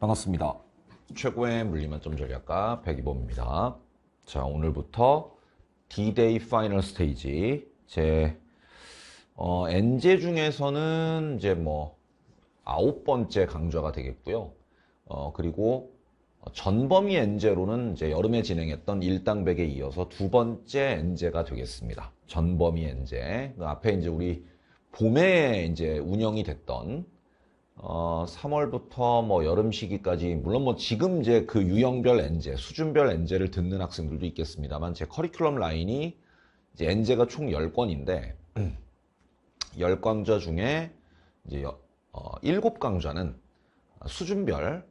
반갑습니다. 최고의 물리만 점 전략가 백이범입니다. 자, 오늘부터 D-Day 파이널 스테이지 제 어, N제 중에서는 이제 뭐 아홉 번째 강좌가 되겠고요. 어, 그리고 전범위 N제로는 이제 여름에 진행했던 일당백에 이어서 두 번째 N제가 되겠습니다. 전범위 N제. 그 앞에 이제 우리 봄에 이제 운영이 됐던 어, 3월부터 뭐 여름 시기까지 물론 뭐 지금 이제 그 유형별 엔제, 수준별 엔제를 듣는 학생들도 있겠습니다만 제 커리큘럼 라인이 이제 엔제가 총 10권인데 10강좌 중에 이제 어, 7강좌는 수준별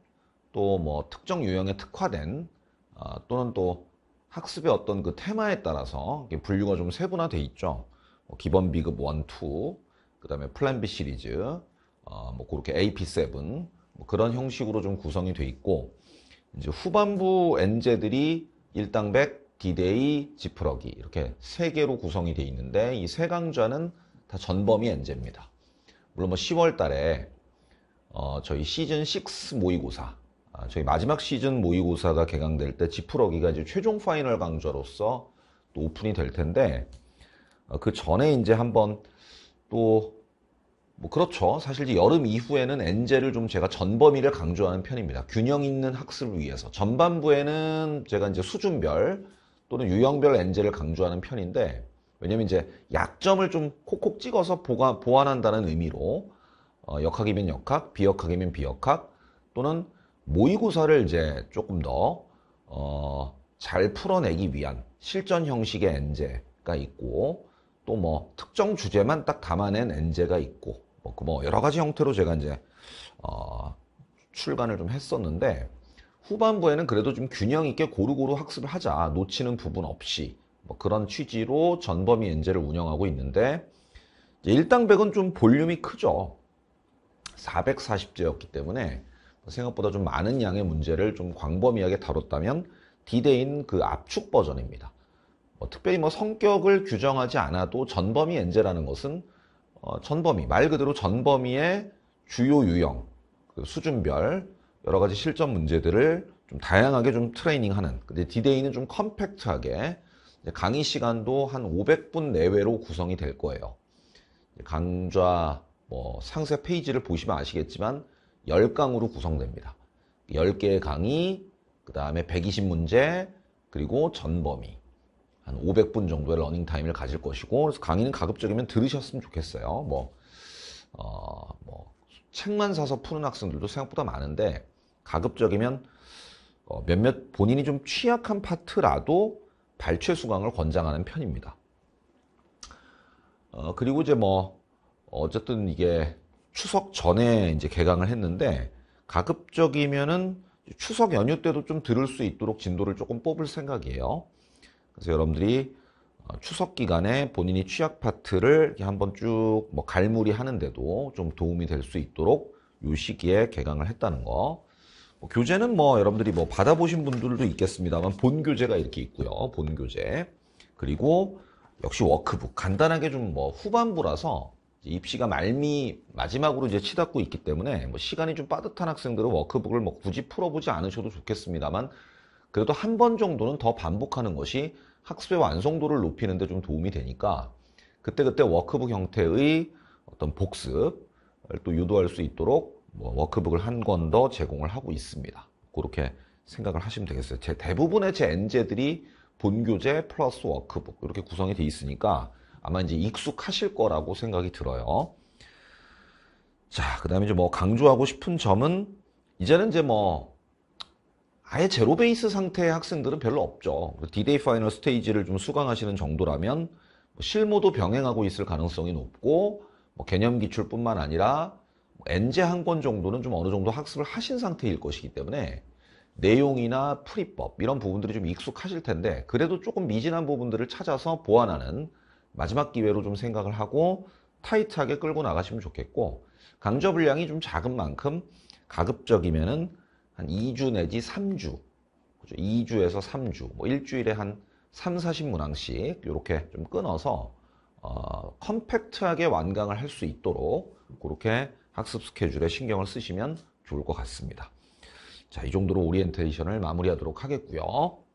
또 뭐 특정 유형에 특화된 어, 또는 또 학습의 어떤 그 테마에 따라서 분류가 좀 세분화돼 있죠. 뭐 기본 비급 1, 2, 그 다음에 플랜 B 시리즈, 어, 뭐 그렇게 AP7 뭐 그런 형식으로 좀 구성이 돼 있고 이제 후반부 엔제들이 일당백, 디데이, 지프러기 이렇게 세 개로 구성이 돼 있는데 이 세 강좌는 다 전범위 엔제입니다. 물론 뭐 10월 달에 어, 저희 시즌 6 모의고사 아, 저희 마지막 시즌 모의고사가 개강될 때 지프러기가 이제 최종 파이널 강좌로서 또 오픈이 될 텐데 어, 그 전에 이제 한번 또뭐 그렇죠. 사실 이제 여름 이후에는 엔젤을 좀 제가 전범위를 강조하는 편입니다. 균형 있는 학습을 위해서. 전반부에는 제가 이제 수준별 또는 유형별 엔젤을 강조하는 편인데 왜냐면 이제 약점을 좀 콕콕 찍어서 보가, 보완한다는 의미로 어, 역학이면 역학, 비역학이면 비역학 또는 모의고사를 이제 조금 더 어, 잘 풀어내기 위한 실전 형식의 엔제가 있고 또 뭐 특정 주제만 딱 담아낸 엔제가 있고 먹고 뭐 여러 가지 형태로 제가 이제 어, 출간을 좀 했었는데 후반부에는 그래도 좀 균형 있게 고루고루 학습을 하자 놓치는 부분 없이 뭐 그런 취지로 전범위 엔젤을 운영하고 있는데 일당백은 좀 볼륨이 크죠 440제였기 때문에 뭐 생각보다 좀 많은 양의 문제를 좀 광범위하게 다뤘다면 디데인 그 압축 버전입니다 뭐 특별히 뭐 성격을 규정하지 않아도 전범위 엔젤라는 것은 어, 전범위, 말 그대로 전범위의 주요 유형, 그 수준별 여러 가지 실전 문제들을 좀 다양하게 좀 트레이닝하는. 근데 디데이는 좀 컴팩트하게 강의 시간도 한 500분 내외로 구성이 될 거예요. 강좌 뭐 상세 페이지를 보시면 아시겠지만 10강으로 구성됩니다. 10개의 강의, 그 다음에 120문제, 그리고 전범위. 한 500분 정도의 러닝 타임을 가질 것이고 그래서 강의는 가급적이면 들으셨으면 좋겠어요. 뭐, 어, 뭐 책만 사서 푸는 학생들도 생각보다 많은데 가급적이면 어, 몇몇 본인이 좀 취약한 파트라도 발췌 수강을 권장하는 편입니다. 어, 그리고 이제 뭐 어쨌든 이게 추석 전에 이제 개강을 했는데 가급적이면은 추석 연휴 때도 좀 들을 수 있도록 진도를 조금 뽑을 생각이에요. 그래서 여러분들이 어, 추석 기간에 본인이 취약 파트를 한번 쭉 뭐 갈무리 하는데도 좀 도움이 될 수 있도록 요 시기에 개강을 했다는 거. 뭐 교재는 뭐 여러분들이 뭐 받아보신 분들도 있겠습니다만 본 교재가 이렇게 있고요. 본 교재. 그리고 역시 워크북. 간단하게 좀 뭐 후반부라서 입시가 말미 마지막으로 이제 치닫고 있기 때문에 뭐 시간이 좀 빠듯한 학생들은 워크북을 뭐 굳이 풀어보지 않으셔도 좋겠습니다만 그래도 한 번 정도는 더 반복하는 것이 학습의 완성도를 높이는 데 좀 도움이 되니까 그때그때 워크북 형태의 어떤 복습을 또 유도할 수 있도록 뭐 워크북을 한 권 더 제공을 하고 있습니다. 그렇게 생각을 하시면 되겠어요. 제 대부분의 제 엔제들이 본교재 플러스 워크북 이렇게 구성이 돼 있으니까 아마 이제 익숙하실 거라고 생각이 들어요. 자, 그 다음에 이제 뭐 강조하고 싶은 점은 이제는 이제 뭐 아예 제로 베이스 상태의 학생들은 별로 없죠. 디데이 파이널 스테이지를 좀 수강하시는 정도라면 뭐 실무도 병행하고 있을 가능성이 높고 뭐 개념 기출뿐만 아니라 엔제 뭐 한권 정도는 좀 어느 정도 학습을 하신 상태일 것이기 때문에 내용이나 풀이법 이런 부분들이 좀 익숙하실 텐데 그래도 조금 미진한 부분들을 찾아서 보완하는 마지막 기회로 좀 생각을 하고 타이트하게 끌고 나가시면 좋겠고 강좌 분량이 좀 작은 만큼 가급적이면은 한 2주 내지 3주 그죠? 2주에서 3주 뭐 일주일에 한 3, 40문항씩 이렇게 좀 끊어서 어, 컴팩트하게 완강을 할 수 있도록 그렇게 학습 스케줄에 신경을 쓰시면 좋을 것 같습니다. 자, 이 정도로 오리엔테이션을 마무리하도록 하겠고요.